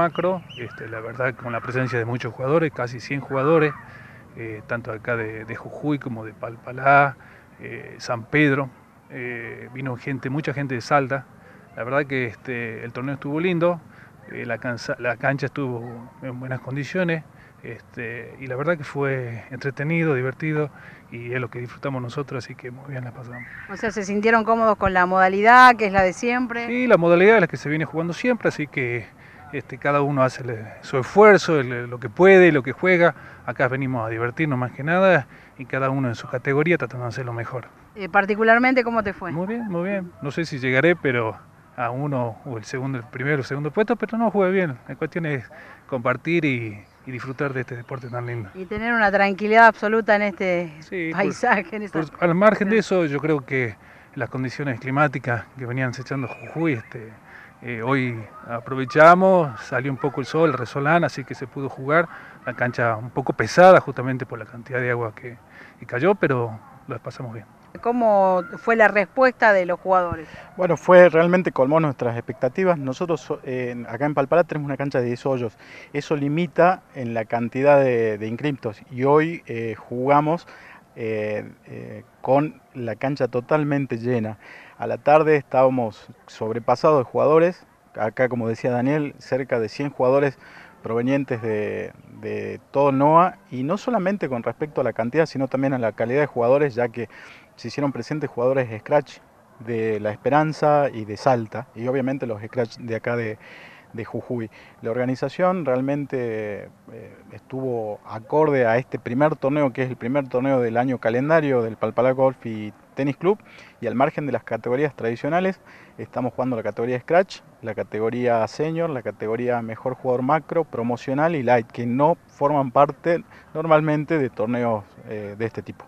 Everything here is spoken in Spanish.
macro, este, la verdad con la presencia de muchos jugadores, casi 100 jugadores, eh, tanto acá de, Jujuy como de Palpalá, eh, San Pedro, eh, vino gente, mucha gente de Salda la verdad que este, el torneo estuvo lindo, la, cancha estuvo en buenas condiciones este, y la verdad que fue entretenido, divertido y es lo que disfrutamos nosotros, así que muy bien la pasamos. O sea, ¿se sintieron cómodos con la modalidad que es la de siempre? Sí, la modalidad es la que se viene jugando siempre, así que este, cada uno hace su esfuerzo, lo que puede, lo que juega. Acá venimos a divertirnos más que nada y cada uno en su categoría tratando de hacer lo mejor. Eh, particularmente, ¿cómo te fue? Muy bien, muy bien. No sé si llegaré, pero a uno o el segundo, el primero o segundo puesto, pero no jugué bien. La cuestión es compartir y, disfrutar de este deporte tan lindo. Y tener una tranquilidad absoluta en este paisaje. al margen de eso, yo creo que las condiciones climáticas que venían echando Jujuy, este, eh, hoy aprovechamos, salió un poco el sol, el resolán, así que se pudo jugar. La cancha un poco pesada justamente por la cantidad de agua que, cayó, pero lo pasamos bien. ¿Cómo fue la respuesta de los jugadores? Bueno, fue realmente colmó nuestras expectativas. Nosotros eh, acá en palpara tenemos una cancha de 10 hoyos. Eso limita en la cantidad de, de inscriptos y hoy eh, jugamos eh, eh, con la cancha totalmente llena. A la tarde estábamos sobrepasados de jugadores, acá como decía Daniel, cerca de 100 jugadores provenientes de, todo NOA y no solamente con respecto a la cantidad, sino también a la calidad de jugadores, ya que se hicieron presentes jugadores Scratch, de La Esperanza y de Salta, y obviamente los Scratch de acá de, de Jujuy. La organización realmente eh, estuvo acorde a este primer torneo, que es el primer torneo del año calendario del Palpalá Golf y Tennis Club, y al margen de las categorías tradicionales, estamos jugando la categoría Scratch, la categoría Senior, la categoría Mejor Jugador Macro, Promocional y Light, que no forman parte normalmente de torneos eh, de este tipo.